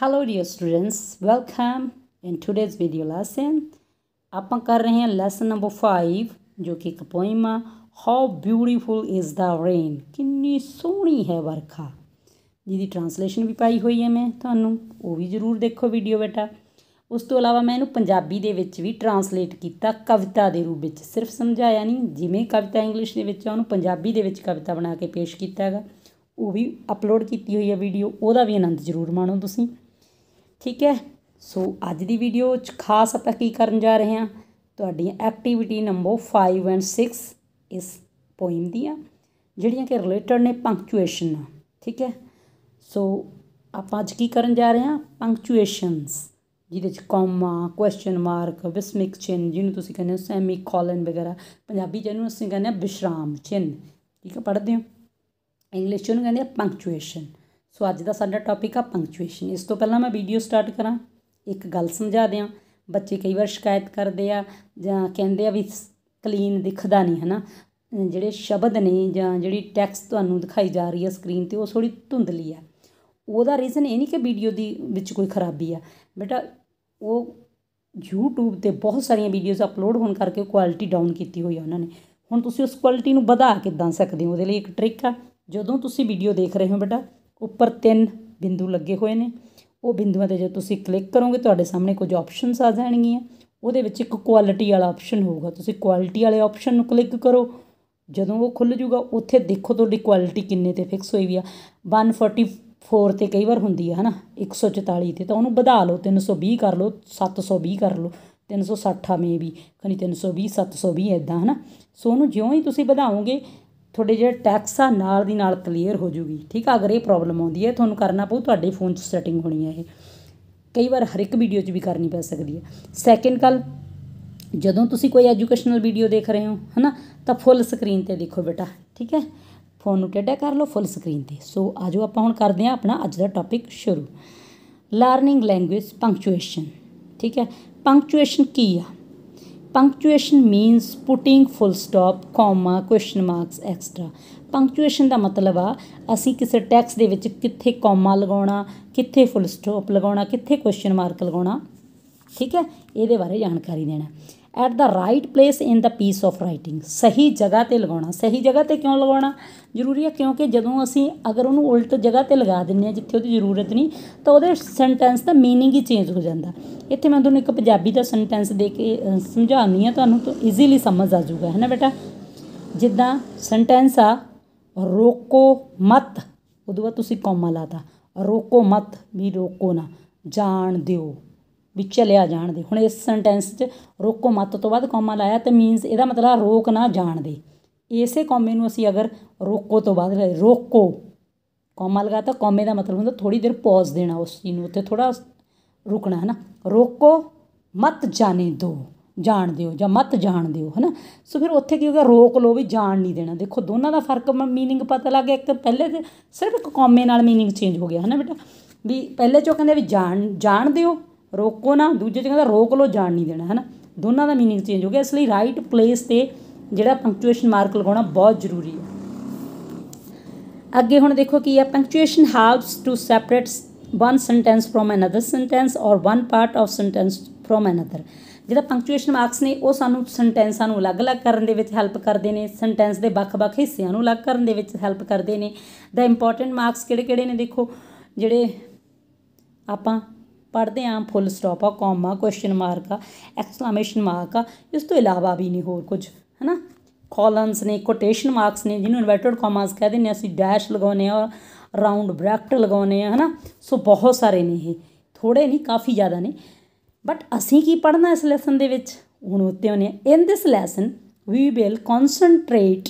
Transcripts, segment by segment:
Hello dear students welcome in today's video lesson ਆਪਾਂ ਕਰ ਰਹੇ ਹਾਂ ਲੈਸਨ ਨੰਬਰ 5 ਜੋ ਕਿ ਇੱਕ ਪੋਇਮ ਆ how beautiful is the rain ਕਿੰਨੀ ਸੋਹਣੀ ਹੈ ਵਰਖਾ ਜਿਹਦੀ ਟ੍ਰਾਂਸਲੇਸ਼ਨ ਵੀ ਪਾਈ ਹੋਈ ਹੈ ਮੈਂ ਤੁਹਾਨੂੰ ਉਹ ਵੀ ਜ਼ਰੂਰ ਦੇਖੋ ਵੀਡੀਓ ਬੇਟਾ ਉਸ ਤੋਂ ਇਲਾਵਾ ਮੈਂ ਇਹਨੂੰ ਪੰਜਾਬੀ ਦੇ ਵਿੱਚ ਵੀ ਟ੍ਰਾਂਸਲੇਟ ਕੀਤਾ ਕਵਿਤਾ ਦੇ ਰੂਪ ਵਿੱਚ ਸਿਰਫ ਸਮਝਾਇਆ ਨਹੀਂ ਜਿਵੇਂ ਕਵਿਤਾ ਇੰਗਲਿਸ਼ ਦੇ ਵਿੱਚ ਆ ਉਹਨੂੰ ਪੰਜਾਬੀ ਦੇ ਵਿੱਚ ਕਵਿਤਾ ਬਣਾ ਕੇ ਪੇਸ਼ ਕੀਤਾ ਹੈਗਾ ਉਹ ਵੀ ਅਪਲੋਡ ਕੀਤੀ ਹੋਈ ਹੈ ਵੀਡੀਓ ਉਹਦਾ ਵੀ ਆਨੰਦ ਜ਼ਰੂਰ ਮਾਣੋ ਤੁਸੀਂ ਠੀਕ ਹੈ ਸੋ ਅੱਜ ਦੀ ਵੀਡੀਓ 'ਚ ਖਾਸ ਆਪਾਂ ਕੀ ਕਰਨ ਜਾ ਰਹੇ ਹਾਂ ਤੁਹਾਡੀਆਂ ਐਕਟੀਵਿਟੀ ਨੰਬਰ 5 ਐਂਡ 6 ਇਸ ਪੋਇਮ ਦੀਆਂ ਜਿਹੜੀਆਂ ਕਿ ਰਿਲੇਟਡ ਨੇ ਪੰਕਚੁਏਸ਼ਨ ਨਾਲ ਠੀਕ ਹੈ ਸੋ ਆਪਾਂ ਅੱਜ ਕੀ ਕਰਨ ਜਾ ਰਹੇ ਹਾਂ ਪੰਕਚੁਏਸ਼ਨਸ ਜਿਹਦੇ 'ਚ ਕਾਮਾ ਕੁਐਸਚਨ ਮਾਰਕ ਵਿਸਮਿਕ ਚਿੰਨ ਜਿਹਨੂੰ ਤੁਸੀਂ ਕਹਿੰਦੇ ਹੋ ਸੈਮੀ ਕੋਲਨ ਵਗੈਰਾ ਪੰਜਾਬੀ ਜਿਹਨੂੰ ਅਸੀਂ ਕਹਿੰਦੇ ਆ ਵਿਸ਼ਰਾਮ ਚਿੰਨ ਠੀਕ ਹੈ ਪੜ੍ਹਦੇ ਹਾਂ ਇੰਗਲਿਸ਼ ਚ ਉਹਨੂੰ ਕਹਿੰਦੇ ਆ ਪੰਕਚੁਏਸ਼ਨ ਸੋ ਅੱਜ ਦਾ ਸਾਡਾ ਟੌਪਿਕ ਆ ਪੰਕਚੁਏਸ਼ਨ ਇਸ ਤੋਂ ਪਹਿਲਾਂ ਮੈਂ ਵੀਡੀਓ ਸਟਾਰਟ ਕਰਾਂ ਇੱਕ ਗੱਲ ਸਮਝਾ ਦਿਆਂ ਬੱਚੇ ਕਈ ਵਾਰ ਸ਼ਿਕਾਇਤ ਕਰਦੇ ਆ ਜਾਂ ਕਹਿੰਦੇ ਆ ਵੀ ਕਲੀਨ ਦਿਖਦਾ ਨਹੀਂ ਹਨਾ ਜਿਹੜੇ ਸ਼ਬਦ ਨੇ ਜਾਂ ਜਿਹੜੀ ਟੈਕਸਟ ਤੁਹਾਨੂੰ ਦਿਖਾਈ ਜਾ ਰਹੀ ਹੈ ਸਕਰੀਨ ਤੇ ਉਹ ਥੋੜੀ ਧੁੰਦਲੀ ਆ ਉਹਦਾ ਰੀਜ਼ਨ ਇਹ ਨਹੀਂ ਕਿ ਵੀਡੀਓ ਦੀ ਵਿੱਚ ਕੋਈ ਖਰਾਬੀ ਆ ਬੇਟਾ ਉਹ YouTube ਤੇ ਬਹੁਤ ਸਾਰੀਆਂ ਵੀਡੀਓਜ਼ ਅਪਲੋਡ ਹੋਣ ਕਰਕੇ ਕੁਆਲਿਟੀ ਡਾਊਨ ਕੀਤੀ ਹੋਈ ਆ ਉਹਨਾਂ ਨੇ ਹੁਣ ਤੁਸੀਂ ਉਸ ਕੁਆਲਿਟੀ ਨੂੰ ਵਧਾ ਕਿਦਾਂ ਸਕਦੇ ਹੋ ਉਹਦੇ ਲਈ ਇੱਕ ਟ੍ਰਿਕ ਆ ਜਦੋਂ ਤੁਸੀਂ ਵੀਡੀਓ ਦੇਖ ਰਹੇ ਹੋ ਬੇਟਾ ਉੱਪਰ ਤਿੰਨ ਬਿੰਦੂ ਲੱਗੇ ਹੋਏ ਨੇ ਉਹ ਬਿੰਦੂਆਂ ਤੇ ਜੇ ਤੁਸੀਂ ਕਲਿੱਕ ਕਰੋਗੇ ਤੁਹਾਡੇ ਸਾਹਮਣੇ ਕੁਝ ਆਪਸ਼ਨਸ ਆ ਜਾਣਗੀਆਂ ਉਹਦੇ ਵਿੱਚ ਇੱਕ ਕੁਆਲਿਟੀ ਵਾਲਾ ਆਪਸ਼ਨ ਹੋਊਗਾ ਤੁਸੀਂ ਕੁਆਲਿਟੀ ਵਾਲੇ ਆਪਸ਼ਨ ਨੂੰ ਕਲਿੱਕ ਕਰੋ ਜਦੋਂ ਉਹ ਖੁੱਲ ਜੂਗਾ ਉੱਥੇ ਦੇਖੋ ਤੁਹਾਡੀ ਕੁਆਲਿਟੀ ਕਿੰਨੇ ਤੇ ਫਿਕਸ ਹੋਈ ਵੀ ਆ 144 ਤੇ ਕਈ ਵਾਰ ਹੁੰਦੀ ਆ ਹਨਾ 144 ਤੇ ਤਾਂ ਉਹਨੂੰ ਵਧਾ ਲਓ 320 ਕਰ ਲਓ 720 ਕਰ ਲਓ 360 ਆ ਮੇਬੀ ਖਣੀ 320 720 ਐਦਾਂ ਹਨਾ ਸੋ ਉਹਨੂੰ ਜਿਉਂ ਹੀ ਤੁਸੀਂ ਵਧਾਓਗੇ ਤੁਹਾਡੇ ਜਿਹੜੇ ਟੈਕਸ ਆ ਨਾਲ ਦੀ ਨਾਲ ਕਲੀਅਰ ਹੋ ਜੂਗੀ ਠੀਕ ਆ ਅਗਰ ਇਹ ਪ੍ਰੋਬਲਮ ਆਉਂਦੀ ਹੈ ਤੁਹਾਨੂੰ ਕਰਨਾ ਪਊ ਤੁਹਾਡੇ ਫੋਨ 'ਚ ਸੈਟਿੰਗ ਹੋਣੀ ਹੈ ਇਹ ਕਈ ਵਾਰ ਹਰ ਇੱਕ ਵੀਡੀਓ 'ਚ ਵੀ ਕਰਨੀ ਪੈ ਸਕਦੀ ਹੈ ਸੈਕਿੰਡ ਗੱਲ ਜਦੋਂ ਤੁਸੀਂ ਕੋਈ ਐਜੂਕੇਸ਼ਨਲ ਵੀਡੀਓ ਦੇਖ ਰਹੇ ਹੋ ਹਨਾ ਤਾਂ ਫੁੱਲ ਸਕਰੀਨ ਤੇ ਦੇਖੋ ਬੇਟਾ ਠੀਕ ਹੈ ਫੋਨ ਨੂੰ ਟੇਢਾ ਕਰ ਲਓ ਫੁੱਲ ਸਕਰੀਨ ਤੇ ਸੋ ਆਜੋ ਆਪਾਂ ਹੁਣ ਕਰਦੇ ਹਾਂ ਆਪਣਾ ਅੱਜ ਦਾ ਟੌਪਿਕ ਸ਼ੁਰੂ ਲਰਨਿੰਗ ਲੈਂਗੁਏਜ ਪੰਕਚੁਏਸ਼ਨ ਠੀਕ ਹੈ ਪੰਕਚੁਏਸ਼ਨ ਕੀ ਆ punctuation means putting full stop comma question marks extra punctuation ਦਾ ਮਤਲਬ ਆ ਅਸੀਂ ਕਿਸੇ ਟੈਕਸਟ ਦੇ ਵਿੱਚ ਕਿੱਥੇ ਕੋਮਾ ਲਗਾਉਣਾ ਕਿੱਥੇ ਫੁੱਲ ਸਟਾਪ ਲਗਾਉਣਾ ਕਿੱਥੇ ਕੁਐਸਚਨ ਮਾਰਕ ਲਗਾਉਣਾ ਠੀਕ ਹੈ ਇਹਦੇ ਬਾਰੇ ਜਾਣਕਾਰੀ ਦੇਣਾ at the right place in the piece of writing ਸਹੀ ਜਗ੍ਹਾ ਤੇ ਲਗਾਉਣਾ ਸਹੀ ਜਗ੍ਹਾ ਤੇ ਕਿਉਂ ਲਗਾਉਣਾ ਜ਼ਰੂਰੀ ਹੈ ਕਿਉਂਕਿ ਜਦੋਂ ਅਸੀਂ ਅਗਰ ਉਹਨੂੰ ਉਲਟ ਜਗ੍ਹਾ ਤੇ ਲਗਾ ਦਿੰਨੇ ਆ ਜਿੱਥੇ ਉਹਦੀ ਜ਼ਰੂਰਤ ਨਹੀਂ ਤਾਂ ਉਹਦੇ ਸੈਂਟੈਂਸ ਦਾ ਮੀਨਿੰਗ ਹੀ ਚੇਂਜ ਹੋ ਜਾਂਦਾ ਇੱਥੇ ਮੈਂ ਤੁਹਾਨੂੰ ਇੱਕ ਪੰਜਾਬੀ ਦਾ ਸੈਂਟੈਂਸ ਦੇ ਕੇ ਸਮਝਾਉਣੀ ਆ ਤੁਹਾਨੂੰ ਤਾਂ ਈਜ਼ੀਲੀ ਸਮਝ ਆ ਜਾਊਗਾ ਹੈ ਨਾ ਬੇਟਾ ਜਿੱਦਾਂ ਸੈਂਟੈਂਸ ਆ ਰੋਕੋ ਮਤ ਉਦੋਂ ਬਾਅਦ ਤੁਸੀਂ ਕੋਮਾ ਲਾਤਾ ਰੋਕੋ ਮਤ ਵੀ ਰੋਕੋ ਨਾ ਜਾਣ ਦਿਓ ਵੀ ਚਲਿਆ ਜਾਣ ਦੇ ਹੁਣ ਇਸ ਸੈਂਟੈਂਸ 'ਚ ਰੋਕੋ ਮਤ ਤੋਂ ਬਾਅਦ ਕੋਮਾ ਲਾਇਆ ਤੇ ਮੀਨਸ ਇਹਦਾ ਮਤਲਬ ਰੋਕ ਨਾ ਜਾਣ ਦੇ ਇਸੇ ਕੋਮੇ ਨੂੰ ਅਸੀਂ ਅਗਰ ਰੋਕੋ ਤੋਂ ਬਾਅਦ ਰੋਕੋ ਕੋਮਾ ਲਗਾ ਤਾਂ ਕੋਮੇ ਦਾ ਮਤਲਬ ਹੁੰਦਾ ਥੋੜੀ ਦੇਰ ਪੌਜ਼ ਦੇਣਾ ਉਸ ਚੀਜ਼ ਨੂੰ ਉੱਤੇ ਥੋੜਾ ਰੁਕਣਾ ਹੈ ਨਾ ਰੋਕੋ ਮਤ ਜਾਣੇ ਦੋ ਜਾਣ ਦਿਓ ਜਾਂ ਮਤ ਜਾਣ ਦਿਓ ਹਨਾ ਸੋ ਫਿਰ ਉੱਥੇ ਕੀ ਹੋਗਾ ਰੋਕ ਲੋ ਵੀ ਜਾਣ ਨਹੀਂ ਦੇਣਾ ਦੇਖੋ ਦੋਨਾਂ ਦਾ ਫਰਕ ਮੀਨਿੰਗ ਪਤਾ ਲੱਗ ਗਿਆ ਇੱਕ ਪਹਿਲੇ ਤੇ ਸਿਰਫ ਇੱਕ ਕੋਮੇ ਨਾਲ ਮੀਨਿੰਗ ਚੇਂਜ ਹੋ ਗਿਆ ਹਨਾ ਬੇਟਾ ਵੀ ਪਹਿਲੇ ਚੋਂ ਕਹਿੰਦੇ ਵੀ ਜਾਣ ਜਾਣ ਦਿਓ ਰੋਕੋ ਨਾ ਦੂਜੇ ਚ ਕਹਿੰਦਾ ਰੋਕ ਲੋ ਜਾਣ ਨਹੀਂ ਦੇਣਾ ਹਨਾ ਦੋਨਾਂ ਦਾ मीनिंग ਚੇਂਜ ਹੋ ਗਿਆ ਇਸ ਲਈ ਰਾਈਟ ਪਲੇਸ ਤੇ ਜਿਹੜਾ ਪੰਕਚੁਏਸ਼ਨ ਮਾਰਕ ਲਗਾਉਣਾ ਬਹੁਤ ਜ਼ਰੂਰੀ ਹੈ ਅੱਗੇ ਹੁਣ ਦੇਖੋ ਕੀ ਹੈ punctuation helps to separate one sentence from another sentence or one part of sentence from another ਜਿਹੜਾ ਪੰਕਚੁਏਸ਼ਨ ਮਾਰਕਸ ਨੇ ਉਹ ਸਾਨੂੰ ਸੈਂਟੈਂਸਾਂ ਨੂੰ ਅਲੱਗ-ਅਲੱਗ ਕਰਨ ਦੇ ਵਿੱਚ ਹੈਲਪ ਕਰਦੇ ਨੇ ਸੈਂਟੈਂਸ ਦੇ ਵੱਖ-ਵੱਖ ਹਿੱਸਿਆਂ ਨੂੰ ਅਲੱਗ ਕਰਨ ਦੇ ਵਿੱਚ ਹੈਲਪ ਕਰਦੇ ਨੇ ਦਾ ਇੰਪੋਰਟੈਂਟ ਮਾਰਕਸ ਕਿਹੜੇ-ਕਿਹੜੇ ਨੇ ਦੇਖੋ ਜਿਹੜੇ ਆਪਾਂ ਪੜਦੇ ਆਂ ਫੁੱਲ ਸਟਾਪ ਆ ਕੋਮਾ ਕੁਐਸਚਨ ਮਾਰਕ ਆ ਐਕਸਕਲੇਮੇਸ਼ਨ ਮਾਰਕ ਆ ਇਸ ਤੋਂ ਇਲਾਵਾ ਵੀ ਨਹੀਂ ਹੋਰ ਕੁਝ ਹਨਾ ਕੋਲਨਸ ਨੇ ਕੋਟੇਸ਼ਨ ਮਾਰਕਸ ਨੇ ਜਿਹਨੂੰ ਇਨਵਰਟਡ ਕਾਮਾਸ ਕਹਿੰਦੇ ਨੇ ਅਸੀਂ ਡੈਸ਼ ਲਗਾਉਨੇ ਆ ਰਾਉਂਡ ਬ੍ਰੈਕਟ ਲਗਾਉਨੇ ਆ ਹਨਾ ਸੋ ਬਹੁਤ ਸਾਰੇ ਨੇ ਇਹ ਥੋੜੇ ਨਹੀਂ ਕਾਫੀ ਜ਼ਿਆਦਾ ਨੇ ਬਟ ਅਸੀਂ ਕੀ ਪੜਨਾ ਇਸ ਲੈਸਨ ਦੇ ਵਿੱਚ ਹੁਣ ਉੱਤੇ ਹੋਨੇ in this lesson we will concentrate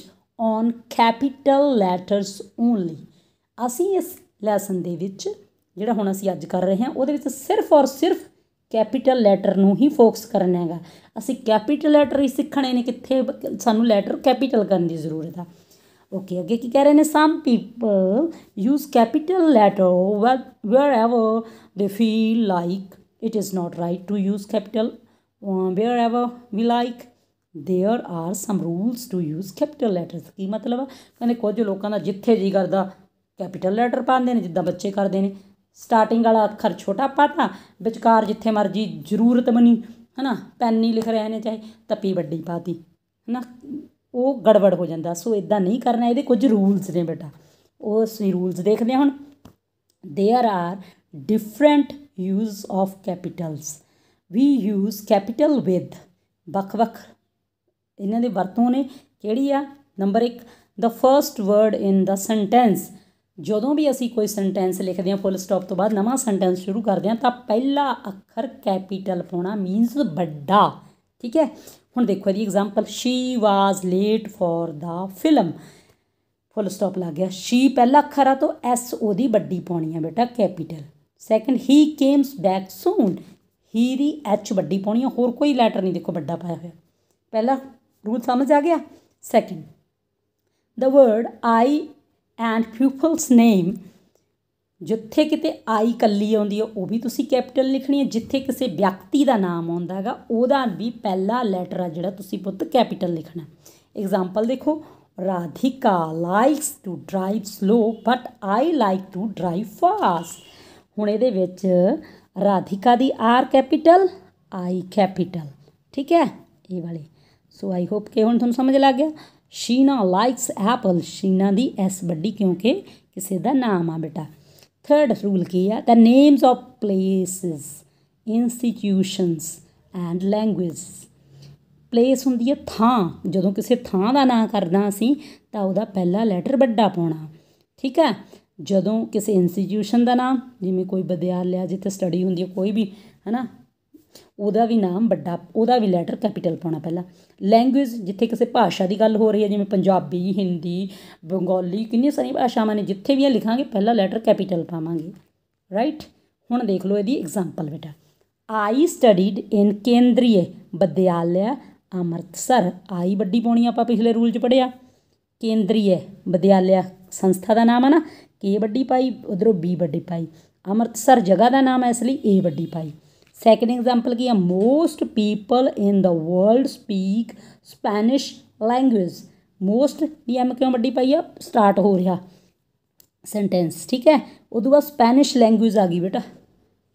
on capital letters only ਅਸੀਂ ਇਸ ਲੈਸਨ ਦੇ ਵਿੱਚ ਜਿਹੜਾ ਹੁਣ ਅਸੀਂ ਅੱਜ ਕਰ ਰਹੇ ਹਾਂ ਉਹਦੇ ਵਿੱਚ ਸਿਰਫ ਔਰ ਸਿਰਫ ਕੈਪੀਟਲ ਲੈਟਰ ਨੂੰ ਹੀ ਫੋਕਸ ਕਰਨਾ ਹੈਗਾ ਅਸੀਂ ਕੈਪੀਟਲ ਲੈਟਰ ਹੀ ਸਿੱਖਣੇ ਨੇ ਕਿੱਥੇ ਸਾਨੂੰ ਲੈਟਰ ਕੈਪੀਟਲ ਕਰਨ ਦੀ ਜ਼ਰੂਰਤ ਆ ਓਕੇ ਅੱਗੇ ਕੀ ਕਹਿ ਰਹੇ ਨੇ some people use capital letter wherever they feel like it is not right to use capital wherever we like there are some rules to use capital letters ਕੀ ਮਤਲਬ ਕਹਿੰਦੇ ਕੁਝ ਲੋਕਾਂ ਦਾ ਜਿੱਥੇ ਜੀ ਕਰਦਾ ਕੈਪੀਟਲ ਲੈਟਰ ਪਾਉਂਦੇ ਨੇ ਜਿੱਦਾਂ ਬੱਚੇ ਕਰਦੇ ਨੇ ਸਟਾਰਟਿੰਗ ਵਾਲਾ ਅੱਖਰ ਛੋਟਾ ਪਾਤਾ ਵਿਚਕਾਰ ਜਿੱਥੇ ਮਰਜੀ ਜ਼ਰੂਰਤ ਬਣੀ ਹਨਾ ਪੈਨ ਨਹੀਂ ਲਿਖ ਰਹੇ ਨੇ ਚਾਹੇ ਤੱਪੀ ਵੱਡੀ ਪਾਤੀ ਹਨਾ ਉਹ ਗੜਬੜ ਹੋ ਜਾਂਦਾ ਸੋ ਇਦਾਂ ਨਹੀਂ ਕਰਨਾ ਇਹਦੇ ਕੁਝ ਰੂਲਸ ਨੇ ਬੇਟਾ ਉਹ ਸੀ ਰੂਲਸ ਦੇਖਦੇ ਹਾਂ ਹੁਣ there are different use of capitals we use capital with ਬਖ ਬਖ ਇਹਨਾਂ ਦੇ ਵਰਤੋਂ ਨੇ ਕਿਹੜੀ ਆ number 1 the first word in the sentence ਜਦੋਂ ਵੀ ਅਸੀਂ ਕੋਈ ਸੈਂਟੈਂਸ ਲਿਖਦੇ ਹਾਂ ਫੁੱਲ ਸਟਾਪ ਤੋਂ ਬਾਅਦ ਨਵਾਂ ਸੈਂਟੈਂਸ ਸ਼ੁਰੂ ਕਰਦੇ ਹਾਂ ਤਾਂ ਪਹਿਲਾ ਅੱਖਰ ਕੈਪੀਟਲ ਪਾਉਣਾ ਮੀਨਸ ਵੱਡਾ ਠੀਕ ਹੈ ਹੁਣ ਦੇਖੋ ਇਹਦੀ example she was late for the film full stop ਲੱਗ ਗਿਆ ਸ਼ੀ ਪਹਿਲਾ ਅੱਖਰ ਆ ਤੋਂ ਐਸ ਉਹਦੀ ਵੱਡੀ ਪਾਉਣੀ ਆ ਬੇਟਾ capital second he comes back soon he ਦੀ ਐਚ ਵੱਡੀ ਪਾਉਣੀ ਆ ਹੋਰ ਕੋਈ ਲੈਟਰ ਨਹੀਂ ਦੇਖੋ ਵੱਡਾ ਪਾਇਆ ਹੋਇਆ ਪਹਿਲਾ ਰੂਲ ਸਮਝ ਆ ਗਿਆ second the word I and people's name ਜਿੱਥੇ ਕਿਤੇ ਆਈ ਕੱਲੀ ਆਉਂਦੀ ਹੈ ਉਹ ਵੀ ਤੁਸੀਂ ਕੈਪੀਟਲ ਲਿਖਣੀ ਹੈ ਜਿੱਥੇ ਕਿਸੇ ਵਿਅਕਤੀ ਦਾ ਨਾਮ ਆਉਂਦਾ ਹੈਗਾ ਉਹਦਾ ਵੀ ਪਹਿਲਾ ਲੈਟਰ ਆ ਜਿਹੜਾ ਤੁਸੀਂ ਪੁੱਤ ਕੈਪੀਟਲ ਲਿਖਣਾ ਐਗਜ਼ਾਮਪਲ ਦੇਖੋ Radhika likes to drive slow but I like to drive fast ਹੁਣ ਇਹਦੇ ਵਿੱਚ ਰਾਧਿਕਾ ਦੀ ਆਰ ਕੈਪੀਟਲ ਆਈ ਕੈਪੀਟਲ ਠੀਕ ਹੈ ਇਹ ਵਾਲੀ ਸੋ ਆਈ ਹੋਪ ਕਿ ਹੁਣ ਤੁਹਾਨੂੰ ਸਮਝ ਲੱਗ ਗਿਆ ਸ਼ੀਨਾ ਲਾਈਕਸ ਐਪਲ ਸ਼ੀਨਾ ਦੀ ਐਸ ਵੱਡੀ ਕਿਉਂਕਿ ਕਿਸੇ ਦਾ ਨਾਮ ਆ ਬੇਟਾ ਥਰਡ ਰੂਲ ਕੀ ਆ the names of places institutions and language place ਹੁੰਦੀ ਹੈ ਥਾਂ ਜਦੋਂ ਕਿਸੇ ਥਾਂ ਦਾ ਨਾਮ ਕਰਦਾ ਅਸੀਂ ਤਾਂ ਉਹਦਾ ਪਹਿਲਾ ਲੈਟਰ ਵੱਡਾ ਪਾਉਣਾ ਠੀਕ ਹੈ ਜਦੋਂ ਕਿਸੇ ਇੰਸਟੀਟਿਊਸ਼ਨ ਦਾ ਨਾਮ ਜਿਵੇਂ ਕੋਈ ਵਿਦਿਆਲਿਆ ਜਿੱਥੇ ਸਟੱਡੀ ਹੁੰਦੀ ਹੈ ਕੋਈ ਵੀ ਹੈਨਾ ਉਹਦਾ ਵੀ ਨਾਮ ਵੱਡਾ ਉਹਦਾ ਵੀ ਲੈਟਰ ਕੈਪੀਟਲ ਪਾਉਣਾ ਪਹਿਲਾਂ ਲੈਂਗੁਏਜ ਜਿੱਥੇ ਕਿਸੇ ਭਾਸ਼ਾ ਦੀ ਗੱਲ ਹੋ ਰਹੀ ਹੈ ਜਿਵੇਂ ਪੰਜਾਬੀ ਹਿੰਦੀ ਬੰਗਾਲੀ ਕਿੰਨੀਆਂ ਸਾਰੀ ਭਾਸ਼ਾਵਾਂ ਨੇ ਜਿੱਥੇ ਵੀ ਇਹ ਲਿਖਾਂਗੇ ਪਹਿਲਾ ਲੈਟਰ ਕੈਪੀਟਲ ਪਾਵਾਂਗੇ ਰਾਈਟ ਹੁਣ ਦੇਖ ਲਓ ਇਹਦੀ ਐਗਜ਼ਾਮਪਲ ਬੇਟਾ ਆਈ ਸਟੱਡੀਡ ਇਨ ਕੇਂਦਰੀਏ ਵਿਦਿਆਲਿਆ ਅੰਮ੍ਰਿਤਸਰ ਆਈ ਵੱਡੀ ਪਾਉਣੀ ਆਪਾਂ ਪਿਛਲੇ ਰੂਲ 'ਚ ਪੜਿਆ ਕੇਂਦਰੀਏ ਵਿਦਿਆਲਿਆ ਸੰਸਥਾ ਦਾ ਨਾਮ ਹੈ ਨਾ ਕੇ ਵੱਡੀ ਪਾਈ ਉਧਰੋਂ ਬੀ ਵੱਡੀ ਪਾਈ ਅੰਮ੍ਰਿਤਸਰ ਜਗ੍ਹਾ ਦਾ ਨਾਮ ਹੈ ਇਸ ਲਈ ਏ ਵੱਡੀ ਪਾਈ ਸੈਕੰਡ ਐਗਜ਼ਾਮਪਲ ਕੀ ਹੈ most people in the world speak Spanish language most ਦੀ ਐਮ ਕਿਉਂ ਵੱਡੀ ਪਾਈ ਆ ਸਟਾਰਟ ਹੋ ਰਿਹਾ ਸੈਂਟੈਂਸ ਠੀਕ ਹੈ ਉਦੋਂ ਬਾਅਦ ਸਪੈਨਿਸ਼ ਲੈਂਗੁਏਜ ਆ ਗਈ ਬੇਟਾ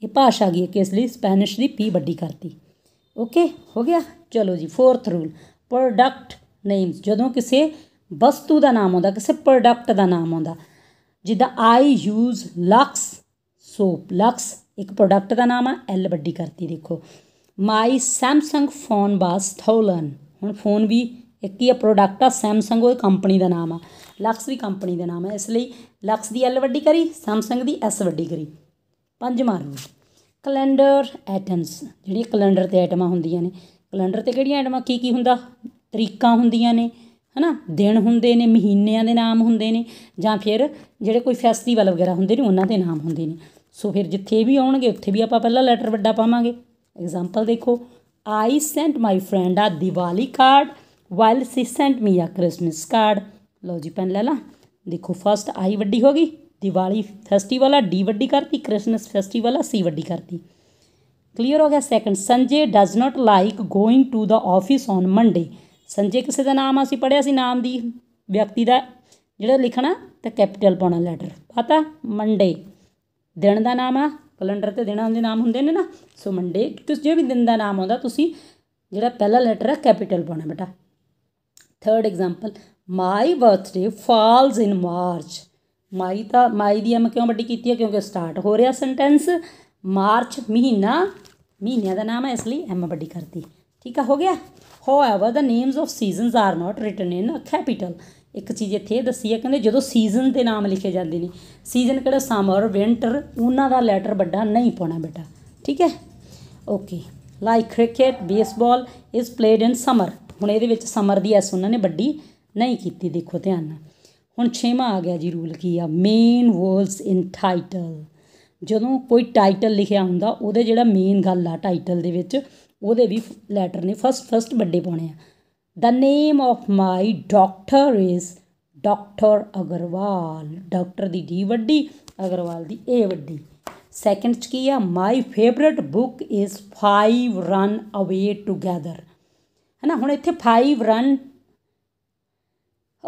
ਇਹ ਭਾਸ਼ਾ ਆ ਗਈ ਕਿਸ ਇਸ ਲਈ ਸਪੈਨਿਸ਼ ਦੀ ਪੀ ਵੱਡੀ ਕਰਤੀ ਓਕੇ ਹੋ ਗਿਆ ਚਲੋ ਜੀ ਫੋਰਥ ਰੂਲ ਪ੍ਰੋਡਕਟ ਨੇਮਸ ਜਦੋਂ ਕਿਸੇ ਵਸਤੂ ਦਾ ਨਾਮ ਆਉਂਦਾ ਕਿਸੇ ਪ੍ਰੋਡਕਟ ਦਾ ਨਾਮ ਆਉਂਦਾ ਜਿੱਦਾਂ I use Lux soap Lux ਇੱਕ ਪ੍ਰੋਡਕਟ ਦਾ ਨਾਮ ਆ ਐਲ ਵੱਡੀ ਕਰਤੀ ਦੇਖੋ ਮਾਈ ਸੈਮਸੰਗ ਫੋਨ ਬਾਸ ਥੌਲਨ ਹੁਣ ਫੋਨ ਵੀ ਇੱਕ ਹੀ ਆ ਪ੍ਰੋਡਕਟ ਆ ਸੈਮਸੰਗ ਉਹ ਕੰਪਨੀ ਦਾ ਨਾਮ ਆ ਲਕਸ ਵੀ ਕੰਪਨੀ ਦਾ ਨਾਮ ਹੈ ਇਸ ਲਈ ਲਕਸ ਦੀ ਐਲ ਵੱਡੀ ਕਰੀ ਸੈਮਸੰਗ ਦੀ ਐਸ ਵੱਡੀ ਕਰੀ ਪੰਜ ਰੂਲ ਕੈਲੰਡਰ ਆਈਟਮਸ ਜਿਹੜੀਆਂ ਕੈਲੰਡਰ ਤੇ ਆਈਟਮਾਂ ਹੁੰਦੀਆਂ ਨੇ ਕੈਲੰਡਰ ਤੇ ਕਿਹੜੀਆਂ ਆਈਟਮਾਂ ਕੀ ਕੀ ਹੁੰਦਾ ਤਰੀਕਾਂ ਹੁੰਦੀਆਂ ਨੇ ਹਨਾ ਦਿਨ ਹੁੰਦੇ ਨੇ ਮਹੀਨਿਆਂ ਦੇ ਨਾਮ ਹੁੰਦੇ ਨੇ ਜਾਂ ਫਿਰ ਜਿਹੜੇ ਕੋਈ ਫੈਸਟੀਵਲ ਵਗੈਰਾ ਹੁੰਦੇ ਨੇ ਉਹਨਾਂ ਦੇ ਨਾਮ ਹੁੰਦੇ ਨੇ ਸੋ ਫਿਰ ਜਿੱਥੇ ਵੀ ਆਉਣਗੇ ਉੱਥੇ ਵੀ ਆਪਾਂ ਪਹਿਲਾਂ ਲੈਟਰ ਵੱਡਾ ਪਾਵਾਂਗੇ ਐਗਜ਼ਾਮਪਲ ਦੇਖੋ ਆਈ Saint my friend a Diwali card while she sent me a Christmas card ਲਓ ਜੀ ਪੈਨ ਲੈ ਲਾ ਦੇਖੋ ਫਸਟ ਆਈ ਵੱਡੀ ਹੋ ਗਈ ਦੀਵਾਲੀ ਫੈਸਟੀਵਲ ਆ ਡੀ ਵੱਡੀ ਕਰਤੀ ਕ੍ਰਿਸਮਸ ਫੈਸਟੀਵਲ ਆ ਸੀ ਵੱਡੀ ਕਰਤੀ ਕਲੀਅਰ ਹੋ ਗਿਆ second Sanjay does not like going to the office on Monday Sanjay ਕਿਸੇ ਦਾ ਨਾਮ ਅਸੀਂ ਪੜਿਆ ਸੀ ਨਾਮ ਦੀ ਵਿਅਕਤੀ ਦਾ ਜਿਹੜਾ ਲਿਖਣਾ ਤੇ ਕੈਪੀਟਲ ਪਾਉਣਾ ਲੈਟਰ ਪਤਾ ਮੰਡੇ ਦਿਨ ਦਾ ਨਾਮ ਆ ਕੈਲੰਡਰ ਤੇ ਦਿਨਾਂ ਦੇ ਨਾਮ ਹੁੰਦੇ ਨੇ ਨਾ ਸੋ ਮੰਡੇ ਤੁਸੀਂ ਜੇ ਵੀ ਦਿਨ ਦਾ ਨਾਮ ਆਉਂਦਾ ਤੁਸੀਂ ਜਿਹੜਾ ਪਹਿਲਾ ਲੈਟਰ ਹੈ ਕੈਪੀਟਲ ਪਾਉਣਾ ਬੇਟਾ third example my birthday falls in March my ਤਾਂ ਮਾਈ ਦੀ ਐਮ ਕਿਉਂ ਵੱਡੀ ਕੀਤੀ ਹੈ ਕਿਉਂਕਿ ਸਟਾਰਟ ਹੋ ਰਿਹਾ ਸੈਂਟੈਂਸ ਮਾਰਚ ਮਹੀਨਾ ਮਹੀਨਿਆਂ ਦਾ ਨਾਮ ਹੈ ਇਸ ਲਈ ਐਮ ਵੱਡੀ ਕਰਤੀ ਠੀਕ ਆ ਹੋ ਗਿਆ however the names of seasons are not written in capital ਇੱਕ ਚੀਜ਼ ਇੱਥੇ ਦੱਸੀ ਹੈ ਕਹਿੰਦੇ ਜਦੋਂ ਸੀਜ਼ਨ ਦੇ ਨਾਮ ਲਿਖੇ ਜਾਂਦੇ ਨੇ ਸੀਜ਼ਨ ਕਿਹੜਾ ਸਮਰ ਵਿੰਟਰ ਉਹਨਾਂ ਦਾ ਲੈਟਰ ਵੱਡਾ ਨਹੀਂ ਪਾਉਣਾ ਬੇਟਾ ਠੀਕ ਹੈ okay like cricket baseball is played in summer ਹੁਣ ਇਹਦੇ ਵਿੱਚ ਸਮਰ ਦੀ ਐਸ ਉਹਨਾਂ ਨੇ ਵੱਡੀ ਨਹੀਂ ਕੀਤੀ ਦੇਖੋ ਧਿਆਨ ਨਾਲ ਹੁਣ 6ਵਾਂ ਆ ਗਿਆ ਜੀ ਰੂਲ ਕੀ ਆ ਮੇਨ ਵਰਡਸ ਇਨ ਟਾਈਟਲ ਜਦੋਂ ਕੋਈ ਟਾਈਟਲ ਲਿਖਿਆ ਹੁੰਦਾ ਉਹਦੇ ਜਿਹੜਾ ਮੇਨ ਗੱਲ ਆ ਟਾਈਟਲ ਦੇ ਵਿੱਚ ਉਹਦੇ ਵੀ ਲੈਟਰ ਨੇ ਫਸਟ ਫਸਟ ਵੱਡੇ ਪਾਉਣੇ ਆ The name of my doctor is doctor Agarwal doctor ਦੀ ਡੀ ਵੱਡੀ ਅਗਰਵਾਲ ਦੀ ਏ ਵੱਡੀ ਸੈਕੰਡ ਚ ਕੀ ਆ my favourite book is 5 run away together ਹੈਨਾ ਹੁਣ ਇੱਥੇ 5 ਰਨ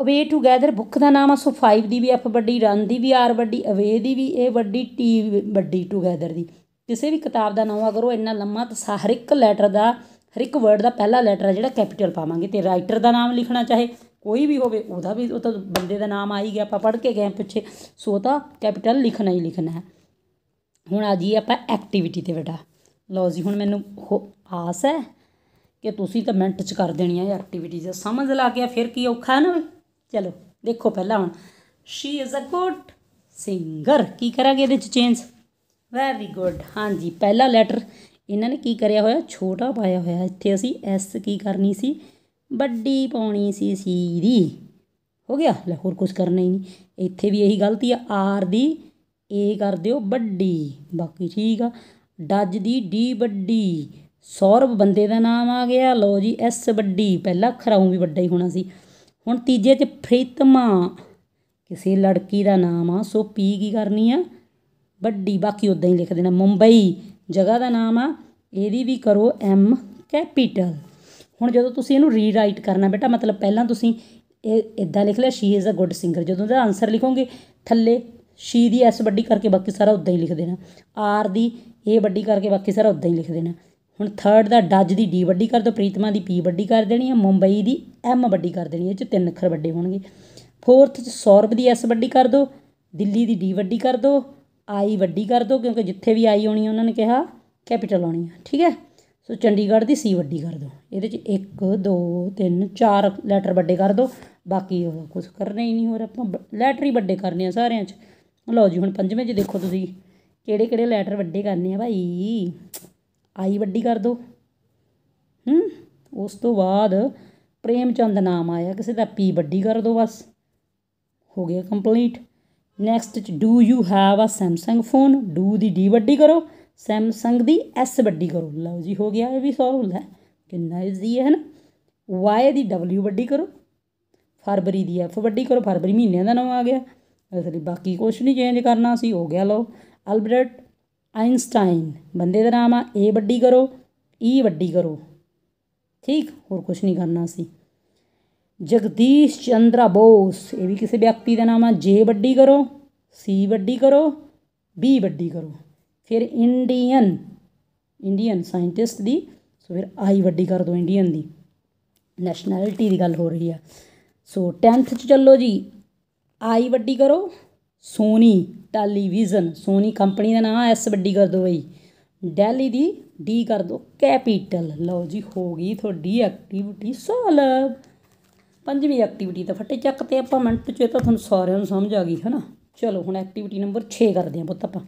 ਅਵੇ ਟੁਗੇਦਰ ਬੁੱਕ ਦਾ ਨਾਮ ਆ ਸੋ 5 ਦੀ ਵੀ ਐਫ ਵੱਡੀ ਰਨ ਦੀ ਵੀ ਆਰ ਵੱਡੀ ਅਵੇ ਦੀ ਵੀ ਏ ਵੱਡੀ ਟੀ ਵੱਡੀ ਟੁਗੇਦਰ ਦੀ ਕਿਸੇ ਵੀ ਕਿਤਾਬ ਦਾ ਨਾਮ ਅਗਰ ਉਹ ਇੰਨਾ ਲੰਮਾ ਤਾਂ ਹਰ ਇੱਕ ਲੈਟਰ ਦਾ ਹਰ ਇੱਕ ਵਰਡ ਦਾ ਪਹਿਲਾ ਲੈਟਰ ਹੈ ਜਿਹੜਾ ਕੈਪੀਟਲ ਪਾਵਾਂਗੇ ਤੇ ਰਾਈਟਰ ਦਾ ਨਾਮ ਲਿਖਣਾ ਚਾਹੇ ਕੋਈ ਵੀ ਹੋਵੇ ਉਹਦਾ ਵੀ ਉਹ ਤਾਂ ਬੰਦੇ ਦਾ ਨਾਮ ਆ ਹੀ ਗਿਆ ਆਪਾਂ ਪੜ੍ਹ ਕੇ ਗਏ ਪਿੱਛੇ ਸੋ ਤਾਂ ਕੈਪੀਟਲ ਲਿਖਣਾ ਹੀ ਲਿਖਣਾ ਹੈ ਹੁਣ ਆ ਜੀ ਆਪਾਂ ਐਕਟੀਵਿਟੀ ਤੇ ਬੇਟਾ ਲਓ ਜੀ ਹੁਣ ਮੈਨੂੰ ਆਸ ਹੈ ਕਿ ਤੁਸੀਂ ਤਾਂ ਮਿੰਟ ਚ ਕਰ ਦੇਣੀ ਹੈ ਜੇ ਸਮਝ ਲਾ ਗਿਆ ਫਿਰ ਕੀ ਔਖਾ ਨਾ ਚਲੋ ਦੇਖੋ ਪਹਿਲਾਂ ਹੁਣ she is a good singer ਕੀ ਕਰਾਂਗੇ ਇਹਦੇ ਚ ਚੇਂਜ ਵੈਰੀ ਗੁੱਡ ਹਾਂਜੀ ਪਹਿਲਾ ਲੈਟਰ ਇਹਨਾਂ ਨੇ ਕੀ ਕਰਿਆ ਹੋਇਆ ਛੋਟਾ ਪਾਇਆ ਹੋਇਆ ਇੱਥੇ ਅਸੀਂ ਐਸ ਕੀ ਕਰਨੀ ਸੀ ਵੱਡੀ ਪਾਉਣੀ ਸੀ ਸੀ ਦੀ ਹੋ ਗਿਆ ਲੈ ਹੋਰ ਕੁਝ ਕਰਨਾ ਹੀ ਨਹੀਂ ਇੱਥੇ ਵੀ ਇਹੀ ਗਲਤੀ ਆ ਆਰ ਦੀ ਏ ਕਰ ਦਿਓ ਵੱਡੀ ਬਾਕੀ ਠੀਕ ਆ ਡੱਜ ਦੀ ਡੀ ਵੱਡੀ ਸੌਰਵ ਬੰਦੇ ਦਾ ਨਾਮ ਆ ਗਿਆ ਲਓ ਜੀ ਐਸ ਵੱਡੀ ਪਹਿਲਾ ਖਰਾਉ ਵੀ ਵੱਡਾ ਹੀ ਹੋਣਾ ਸੀ ਹੁਣ ਤੀਜੇ 'ਚ ਫ੍ਰੀਤਮਾ ਕਿਸੇ ਲੜਕੀ ਦਾ ਨਾਮ ਆ ਸੋ ਪੀ ਕੀ ਕਰਨੀ ਆ ਵੱਡੀ ਬਾਕੀ ਉਦਾਂ ਹੀ ਲਿਖ ਦੇਣਾ ਮੁੰਬਈ ਜਗ੍ਹਾ ਦਾ ਨਾਮ ਆ ਇਹਦੀ ਵੀ ਕਰੋ ਐਮ ਕੈਪੀਟਲ ਹੁਣ ਜਦੋਂ ਤੁਸੀਂ ਇਹਨੂੰ ਰੀਰਾਈਟ ਕਰਨਾ ਬੇਟਾ ਮਤਲਬ ਪਹਿਲਾਂ ਤੁਸੀਂ ਇਹ ਇਦਾਂ ਲਿਖ ਲਿਆ she is a good singer ਜਦੋਂ ਦਾ ਆਨਸਰ ਲਿਖੋਗੇ ਥੱਲੇ ਸ਼ੀ ਦੀ ਐਸ ਵੱਡੀ ਕਰਕੇ ਬਾਕੀ ਸਾਰਾ ਉਦਾਂ ਹੀ ਲਿਖ ਦੇਣਾ ਆਰ ਦੀ ਇਹ ਵੱਡੀ ਕਰਕੇ ਬਾਕੀ ਸਾਰਾ ਉਦਾਂ ਹੀ ਲਿਖ ਦੇਣਾ ਹੁਣ ਥਰਡ ਦਾ ਡੱਜ ਦੀ ਡੀ ਵੱਡੀ ਕਰ ਦੋ ਪ੍ਰੀਤਮਾ ਦੀ ਪੀ ਵੱਡੀ ਕਰ ਦੇਣੀ ਹੈ ਮੁੰਬਈ ਦੀ ਐਮ ਵੱਡੀ ਕਰ ਦੇਣੀ ਹੈ ਇਹ ਚ ਤਿੰਨ ਅੱਖਰ ਵੱਡੇ ਹੋਣਗੇ ਫੋਰਥ ਚ ਸੌਰਬ ਦੀ ਐਸ ਵੱਡੀ ਕਰ ਦੋ ਦਿੱਲੀ ਦੀ ਡੀ ਵੱਡੀ ਕਰ ਦੋ ਆਈ ਵੱਡੀ ਕਰ ਦਿਓ ਕਿਉਂਕਿ ਜਿੱਥੇ ਵੀ ਆਈ ਆਉਣੀ ਉਹਨਾਂ ਨੇ ਕਿਹਾ ਕੈਪੀਟਲ ਆਉਣੀ ਆ ਠੀਕ ਹੈ ਸੋ ਚੰਡੀਗੜ੍ਹ ਦੀ ਸੀ ਵੱਡੀ ਕਰ ਦਿਓ ਇਹਦੇ 'ਚ 1 2 3 4 ਲੈਟਰ ਵੱਡੇ ਕਰ ਦਿਓ ਬਾਕੀ ਕੁਝ ਕਰਨਾ ਹੀ ਨਹੀਂ ਹੋਰ ਆਪਾਂ ਲੈਟਰ ਹੀ ਵੱਡੇ ਕਰਨੇ ਆ ਸਾਰਿਆਂ 'ਚ ਲਓ ਜੀ ਹੁਣ ਪੰਜਵੇਂ 'ਚ ਦੇਖੋ ਤੁਸੀਂ ਕਿਹੜੇ ਕਿਹੜੇ ਲੈਟਰ ਵੱਡੇ ਕਰਨੇ ਆ ਭਾਈ ਆਈ ਵੱਡੀ ਕਰ ਦਿਓ ਹੂੰ ਉਸ ਤੋਂ ਬਾਅਦ ਪ੍ਰੇਮ ਚੰਦ ਨਾਮ ਆਇਆ ਕਿਸੇ ਦਾ ਪੀ ਵੱਡੀ ਕਰ ਦਿਓ ਬਸ ਹੋ ਗਿਆ ਕੰਪਲੀਟ ਨੈਕਸਟ ਚ do you have a Samsung phone do ਦੀ ਡੀ ਵੱਡੀ ਕਰੋ ਸੈਮਸੰਗ ਦੀ ਐਸ ਵੱਡੀ ਕਰੋ ਲਓ ਜੀ ਹੋ ਗਿਆ ਇਹ ਵੀ ਸੌਲਵ ਹੁੰਦਾ ਕਿੰਨਾ ਈਜ਼ੀ ਹੈ ਨਾ ਵਾਈ ਦੀ ਡਬਲਯੂ ਵੱਡੀ ਕਰੋ ਫਰਵਰੀ ਦੀ ਐਫ ਵੱਡੀ ਕਰੋ ਫਰਵਰੀ ਮਹੀਨਿਆਂ ਦਾ ਨਾਮ ਆ ਗਿਆ ਇਸ ਬਾਕੀ ਕੁਝ ਨਹੀਂ ਚੇਂਜ ਕਰਨਾ ਸੀ ਹੋ ਗਿਆ ਲਓ ਅਲਬਰਟ ਆਇਨਸਟਾਈਨ ਬੰਦੇ ਦਾ ਨਾਮ ਆ ਏ ਵੱਡੀ ਕਰੋ ਈ e ਵੱਡੀ ਕਰੋ ਠੀਕ ਹੋਰ ਕੁਝ ਨਹੀਂ ਕਰਨਾ ਸੀ ਜਗਦੀਸ਼ ਚੰਦਰਾ ਬੋਸ ਇਹ ਵੀ ਕਿਸੇ ਵਿਅਕਤੀ ਦਾ ਨਾਮ ਆ ਜੇ ਵੱਡੀ ਕਰੋ ਸੀ ਵੱਡੀ ਕਰੋ ਬੀ ਵੱਡੀ ਕਰੋ ਫਿਰ ਇੰਡੀਅਨ ਇੰਡੀਅਨ ਸਾਇੰਟਿਸਟ ਦੀ ਸੋ ਫਿਰ ਆਈ ਵੱਡੀ ਕਰ ਦੋ ਇੰਡੀਅਨ ਦੀ ਨੈਸ਼ਨੈਲਿਟੀ ਦੀ ਗੱਲ ਹੋ ਰਹੀ ਆ ਸੋ 10th ਚ ਚੱਲੋ ਜੀ ਆਈ ਵੱਡੀ ਕਰੋ ਸੋਨੀ ਟੈਲੀਵਿਜ਼ਨ ਸੋਨੀ ਕੰਪਨੀ ਦਾ ਨਾਮ ਐਸ ਵੱਡੀ ਕਰ ਦੋ ਬਈ ਦਿੱਲੀ ਦੀ ਡੀ ਕਰ ਦੋ ਕੈਪੀਟਲ ਲਓ ਜੀ ਹੋ ਗਈ ਤੁਹਾਡੀ ਐਕਟੀਵਿਟੀ ਸੋਲਵ ਪੰਜਵੀਂ ਐਕਟੀਵਿਟੀ ਦਾ ਫੱਟੇ ਚੱਕ ਤੇ ਆਪਾਂ ਮਿੰਟ ਚ ਇਹ ਤਾਂ ਤੁਹਾਨੂੰ ਸਾਰਿਆਂ ਨੂੰ ਸਮਝ ਆ ਗਈ ਹੈ ਨਾ ਚਲੋ ਹੁਣ ਐਕਟੀਵਿਟੀ ਨੰਬਰ 6 ਕਰਦੇ ਆ ਪੁੱਤ ਆਪਾਂ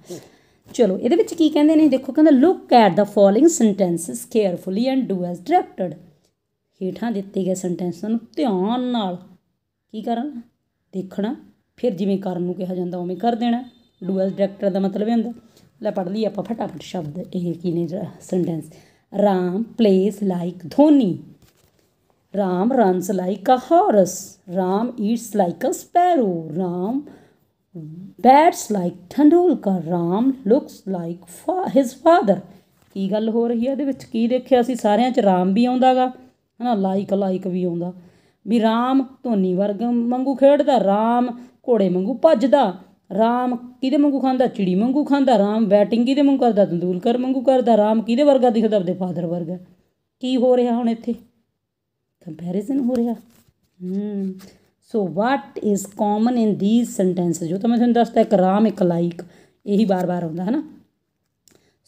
ਚਲੋ ਇਹਦੇ ਵਿੱਚ ਕੀ ਕਹਿੰਦੇ ਨੇ ਦੇਖੋ ਕਹਿੰਦਾ look at the following sentences carefully and do as directed ਹੇਠਾਂ ਦਿੱਤੇ ਗਏ ਸੈਂਟੈਂਸਾਂ ਨੂੰ ਧਿਆਨ ਨਾਲ ਕੀ ਕਰਨ ਦੇਖਣਾ ਫਿਰ ਜਿਵੇਂ ਕਰਨ ਨੂੰ ਕਿਹਾ ਜਾਂਦਾ ਉਵੇਂ ਕਰ ਦੇਣਾ ਡੂ ਐਸ ਡਾਇਰੈਕਟਡ ਦਾ ਮਤਲਬ ਇਹ ਹੁੰਦਾ ਲੈ ਪੜ ਲਈ ਆਪਾਂ ਫਟਾਫਟ ਸ਼ਬਦ ਇਹ ਕੀ ਨੇ sentence Ram plays like Dhoni Ram runs like a horse. Ram eats like a sparrow. Ram bats like Tendulkar. Ram looks like fa his father. ਕੀ ਗੱਲ ਹੋ ਰਹੀ ਹੈ ਇਹਦੇ ਵਿੱਚ ਕੀ ਦੇਖਿਆ ਸੀ ਸਾਰਿਆਂ 'ਚ ਰਾਮ ਵੀ ਆਉਂਦਾਗਾ ਹਨਾ ਲਾਈਕ ਲਾਈਕ ਵੀ ਆਉਂਦਾ ਵੀ ਰਾਮ ਧੋਨੀ ਵਰਗ ਮੰਗੂ ਖੇਡਦਾ ਰਾਮ ਘੋੜੇ ਮੰਗੂ ਭੱਜਦਾ ਰਾਮ ਕਿਹਦੇ ਮੰਗੂ ਖਾਂਦਾ ਚਿੜੀ ਮੰਗੂ ਖਾਂਦਾ ਰਾਮ ਬੈਟਿੰਗ ਕਿਹਦੇ ਮੰਗੂ ਕਰਦਾ ਤੰਦੂਲਕਰ ਮੰਗੂ ਕਰਦਾ ਰਾਮ ਕਿਹਦੇ ਵਰਗਾ ਦਿਖਦਾ ਆਪਣੇ ਫਾਦਰ ਵਰਗਾ ਕੀ ਹੋ ਰਿਹਾ ਹੁਣ ਇੱਥੇ ਕੰਪੈਰੀਜ਼ਨ ਹੋ ਰਿਹਾ ਹੂੰ so what is common in these sentence ਜੋ ਤਾਂ ਮੈਂ ਤੁਹਾਨੂੰ ਦੱਸਦਾ ਇੱਕ ਰਾਮ ਇੱਕ ਲਾਈਕ ਇਹੀ ਬਾਰ-ਬਾਰ ਆਉਂਦਾ ਹਨਾ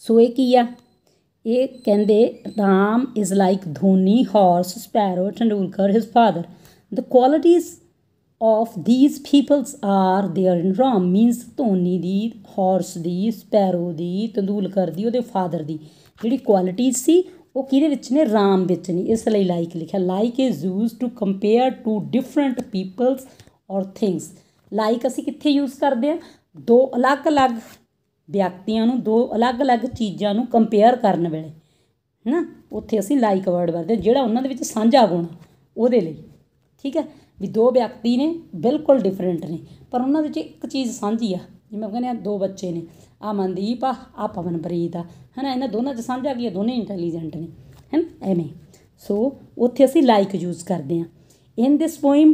ਸੋ ਇਹ ਕੀ ਆ ਇਹ ਕਹਿੰਦੇ Ram is like Dhoni horse sparrow Tendulkar his father the qualities of these peoples are there in Ram means Dhoni ਦੀ ਹਾਰਸ ਦੀ ਸਪੈਰੋ ਦੀ ਤੰਦੂਲਕਰ ਦੀ ਉਹਦੇ ਫਾਦਰ ਦੀ ਜਿਹੜੀ ਕੁਆਲਿਟੀ ਸੀ ਉਹ ਕਿਹਦੇ ਵਿੱਚ ਨੇ ਰਾਮ ਵਿੱਚ ਨਹੀਂ ਇਸ ਲਈ ਲਾਈਕ ਲਿਖਿਆ like is used to compare to different peoples or things like ਅਸੀਂ ਕਿੱਥੇ ਯੂਜ਼ ਕਰਦੇ ਆ ਦੋ ਅਲੱਗ-ਅਲੱਗ ਵਿਅਕਤੀਆਂ ਨੂੰ ਦੋ ਅਲੱਗ-ਅਲੱਗ ਚੀਜ਼ਾਂ ਨੂੰ ਕੰਪੇਅਰ ਕਰਨ ਵੇਲੇ ਹੈਨਾ ਉੱਥੇ ਅਸੀਂ ਲਾਈਕ ਵਰਡ ਵਰਤਦੇ ਜਿਹੜਾ ਉਹਨਾਂ ਦੇ ਵਿੱਚ ਸਾਂਝਾ ਗੁਣ ਉਹਦੇ ਲਈ ਠੀਕ ਹੈ ਵੀ ਦੋ ਵਿਅਕਤੀ ਨੇ ਬਿਲਕੁਲ ਡਿਫਰੈਂਟ ਨੇ ਪਰ ਉਹਨਾਂ ਦੇ ਵਿੱਚ ਇੱਕ ਚੀਜ਼ ਸਾਂਝੀ ਆ ਜਿਵੇਂ ਆਪਾਂ ਕਹਿੰਦੇ ਆ ਦੋ ਬੱਚੇ ਨੇ ਆ ਮਨਦੀਪ ਆ ਆ ਪਵਨਪ੍ਰੀਤ ਆ ਹਨਾ ਇਹਨਾਂ ਦੋਨਾਂ 'ਚ ਸਮਝ ਆ ਗਈ ਦੋਨੇ ਇੰਟੈਲੀਜੈਂਟ ਨੇ ਹਨ ਐਵੇਂ ਸੋ ਉੱਥੇ ਅਸੀਂ ਲਾਈਕ ਯੂਜ਼ ਕਰਦੇ ਆ in this poem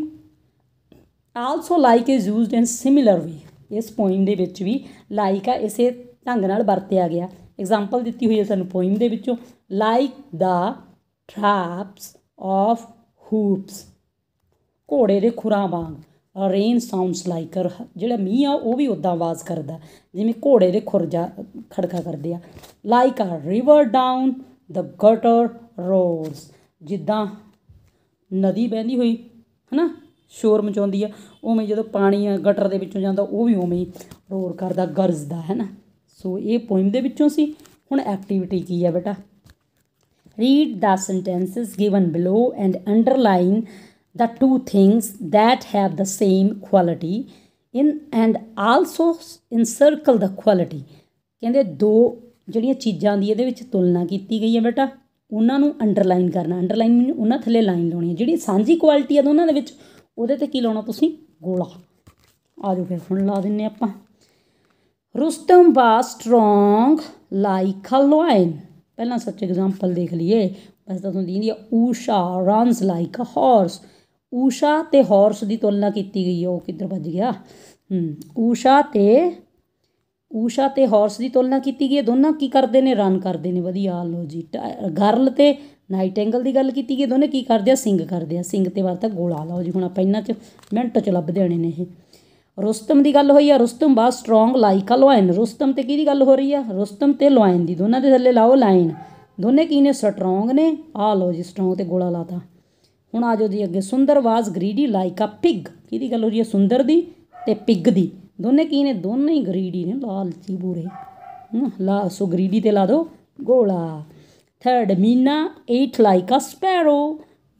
also like is used in similar way ਇਸ ਪੋਇਮ ਦੇ ਵਿੱਚ ਵੀ ਲਾਈਕ ਆ ਇਸੇ ਢੰਗ ਨਾਲ ਵਰਤਿਆ ਗਿਆ ਐਗਜ਼ਾਮਪਲ ਦਿੱਤੀ ਹੋਈ ਹੈ ਸਾਨੂੰ ਪੋਇਮ ਦੇ ਵਿੱਚੋਂ ਲਾਈਕ ਦਾ ਟ੍ਰੈਪਸ ਆਫ ਹੂਪਸ ਘੋੜੇ ਦੇ ਖੁਰਾਂ ਵਾਂਗ ਰੇਨ ਸਾਊਂਡਸ ਲਾਈਕ ਜਿਹੜਾ ਮੀਂਹ ਆ ਉਹ ਵੀ ਉਦਾਂ ਆਵਾਜ਼ ਕਰਦਾ ਜਿਵੇਂ ਘੋੜੇ ਦੇ ਖੁਰਜਾ ਖੜਕਾ ਕਰਦੇ ਆ like a river down the gutter roads ਜਿੱਦਾਂ ਨਦੀ ਵਹਿੰਦੀ ਹੋਈ ਹਨਾ ਸ਼ੋਰ ਮਚਾਉਂਦੀ ਆ ਉਵੇਂ ਜਦੋਂ ਪਾਣੀ ਆ ਗਟਰ ਦੇ ਵਿੱਚੋਂ ਜਾਂਦਾ ਉਹ ਵੀ ਉਵੇਂ ਰੋਰ ਕਰਦਾ ਗਰਜਦਾ ਹੈ ਨਾ ਸੋ ਇਹ ਪੋਇਮ ਦੇ ਵਿੱਚੋਂ ਸੀ ਹੁਣ ਐਕਟੀਵਿਟੀ ਕੀ ਆ ਬੇਟਾ read the sentences given below and underline the two things that have the same quality in and also encircle the quality ਕਹਿੰਦੇ ਦੋ ਜਿਹੜੀਆਂ ਚੀਜ਼ਾਂ ਦੀ ਇਹਦੇ ਵਿੱਚ ਤੁਲਨਾ ਕੀਤੀ ਗਈ ਹੈ ਬੇਟਾ ਉਹਨਾਂ ਨੂੰ ਅੰਡਰਲਾਈਨ ਕਰਨਾ ਅੰਡਰਲਾਈਨ ਮੀਨ ਉਹਨਾਂ ਥੱਲੇ ਲਾਈਨ ਲਾਉਣੀ ਹੈ ਜਿਹੜੀ ਸਾਂਝੀ ਕੁਆਲਿਟੀ ਹੈ ਦੋਨਾਂ ਦੇ ਵਿੱਚ ਉਹਦੇ ਤੇ ਕੀ ਲਾਉਣਾ ਤੁਸੀਂ ਗੋਲਾ ਆ ਜਾਓ ਫਿਰ ਹੁਣ ਲਾ ਦਿੰਨੇ ਆਪਾਂ Rustam was strong like a lion ਪਹਿਲਾਂ ਸੱਚ ਐਗਜ਼ਾਮਪਲ ਦੇਖ ਲਈਏ ਬਸ ਤਾਂ ਤੁਹਾਨੂੰ ਦੀ Usha runs like a horse Usha ਤੇ ਹਾਰਸ ਦੀ ਤੁਲਨਾ ਕੀਤੀ ਗਈ ਹੈ ਉਹ ਕਿੱਧਰ ਵੱਜ ਗਿਆ ਹੂੰ ਊਸ਼ਾ ਤੇ ਊਸ਼ਾ ਤੇ ਹਾਰਸ ਦੀ ਤੁਲਨਾ ਕੀਤੀ ਗਈ ਹੈ ਦੋਨਾਂ ਕੀ ਕਰਦੇ ਨੇ ਰਨ ਕਰਦੇ ਨੇ ਵਧੀਆ ਲੋ ਜੀ ਗਰਲ ਤੇ ਨਾਈਟ ਐਂਗਲ ਦੀ ਗੱਲ ਕੀਤੀ ਗਈ ਦੋਨੇ ਕੀ ਕਰਦੇ ਆ ਸਿੰਗ ਕਰਦੇ ਆ ਸਿੰਗ ਤੇ ਵਾਰ ਤਾਂ ਗੋਲਾ ਲਾਓ ਜੀ ਹੁਣ ਆਪਾਂ ਇਹਨਾਂ ਚ ਮਿੰਟ ਚ ਲੱਭ ਦੇਣੇ ਨੇ ਇਹ ਰੁਸਤਮ ਦੀ ਗੱਲ ਹੋਈ ਆ Rustam was strong like a lion Rustam ਤੇ ਕੀ ਦੀ ਗੱਲ ਹੋ ਰਹੀ ਆ ਰੁਸਤਮ ਤੇ ਲੋਇਨ ਦੀ ਦੋਨਾਂ ਦੇ ਥੱਲੇ ਲਾਓ ਲਾਈਨ ਦੋਨੇ ਕੀ ਨੇ ਸਟਰੋਂਗ ਨੇ ਆ ਲਓ ਜੀ ਸਟਰੋਂਗ ਤੇ ਗੋਲਾ ਲਾਤਾ ਹੁਣ ਆ ਜਾਓ ਜੀ ਅੱਗੇ ਸੁੰਦਰ ਵਾਜ਼ ਗਰੀਡੀ ਲਾਈਕ ਅ ਪਿਗ ਕਿਹਦੀ ਗੱਲ ਹੋ ਰਹੀ ਹੈ ਸੁੰਦਰ ਦੀ ਤੇ ਪਿਗ ਦੀ ਦੋਨੇ ਕੀ ਨੇ ਦੋਨੇ ਹੀ ਗਰੀਡੀ ਨੇ ਲਾਲਚੀ ਬੂਰੇ ਲਾ ਸੋ ਗਰੀਡੀ ਤੇ ਲਾ ਦੋ ਗੋਲਾ third Meena ate like a sparrow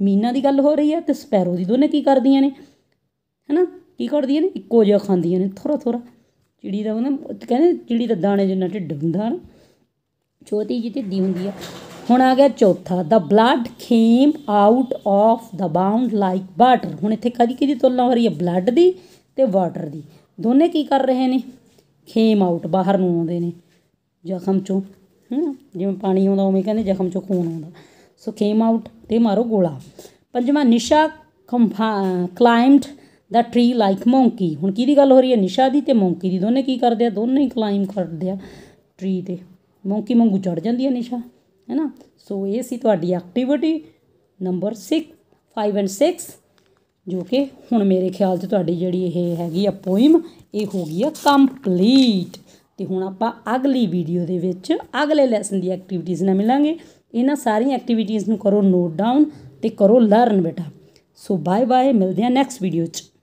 Meena ਦੀ ਗੱਲ ਹੋ ਰਹੀ ਹੈ ਤੇ ਸਪੈਰੋ ਦੀ ਦੋਨੇ ਕੀ ਕਰਦੀਆਂ ਨੇ ਹੈਨਾ ਕੀ ਕਰਦੀਆਂ ਨੇ ਇੱਕੋ ਜਿਹਾ ਖਾਂਦੀਆਂ ਨੇ ਥੋੜਾ ਥੋੜਾ ਚਿੜੀ ਦਾ ਉਹਨਾਂ ਕਹਿੰਦੇ ਚਿੜੀ ਦਾ ਦਾਣੇ ਜਿੰਨਾ ਢਿੱਡ ਹੁੰਦਾ ਨਾ ਛੋਟੀ ਜਿਹੀ ਢਿੱਡੀ ਹੁੰਦੀ ਆ ਹੁਣ ਆ ਗਿਆ ਚੌਥਾ the blood came out of the wound like water ਹੁਣ ਇੱਥੇ ਕਦੀ ਕਿਹਦੀ ਤੁਲਨਾ ਹੋ ਰਹੀ ਹੈ ਬਲੱਡ ਦੀ ਤੇ ਵਾਟਰ ਦੀ ਦੋਨੇ ਕੀ ਕਰ ਰਹੇ ਨੇ ਖੇਮ ਆਊਟ ਬਾਹਰ ਨੂੰ ਆਉਂਦੇ ਨੇ ਜ਼ਖਮ ਚੋਂ ਹਨਾ ਜਿਵੇਂ ਪਾਣੀ ਆਉਂਦਾ ਉਵੇਂ ਕਹਿੰਦੇ ਜ਼ਖਮ ਚੋਂ ਖੂਨ ਆਉਂਦਾ ਸੋ ਖੇਮ ਆਊਟ ਤੇ ਮਾਰੋ ਗੋਲਾ ਪੰਜਵਾਂ ਨਿਸ਼ਾ ਕਲਾਈਮਡ ਦਾ ਟ੍ਰੀ ਲਾਈਕ ਮੌਂਕੀ ਹੁਣ ਕਿਹਦੀ ਗੱਲ ਹੋ ਰਹੀ ਹੈ ਨਿਸ਼ਾ ਦੀ ਤੇ ਮੌਂਕੀ ਦੀ ਦੋਨੇ ਕੀ ਕਰਦੇ ਆ ਦੋਨੇ ਹੀ ਕਲਾਈਮ ਕਰਦੇ ਆ ਟ੍ਰੀ ਤੇ ਮੌਂਕੀ ਮੰਗੂ ਚੜ ਜਾਂਦੀ ਹੈ ਨਿਸ਼ਾ ਹੈ ਨਾ ਸੋ ਇਹ ਸੀ ਤੁਹਾਡੀ ਐਕਟੀਵਿਟੀ ਨੰਬਰ 6 5 ਐਂਡ 6 ਜੋ ਕਿ ਹੁਣ ਮੇਰੇ ਖਿਆਲ 'ਚ ਤੁਹਾਡੀ ਜਿਹੜੀ ਇਹ ਹੈਗੀ ਆ ਪੋਇਮ ਇਹ ਹੋ ਗਈ ਆ ਕੰਪਲੀਟ ਤੇ ਹੁਣ ਆਪਾਂ ਅਗਲੀ ਵੀਡੀਓ ਦੇ ਵਿੱਚ ਅਗਲੇ ਲੈਸਨ ਦੀ ਐਕਟੀਵਿਟੀਜ਼ ਨਾਲ ਮਿਲਾਂਗੇ ਇਹਨਾਂ ਸਾਰੀਆਂ ਐਕਟੀਵਿਟੀਜ਼ ਨੂੰ ਕਰੋ ਨੋਟ ਡਾਊਨ ਤੇ ਕਰੋ ਲਰਨ ਬੇਟਾ ਸੋ ਬਾਏ ਬਾਏ ਮਿਲਦੇ ਆ ਨੈਕਸਟ ਵੀਡੀਓ 'ਚ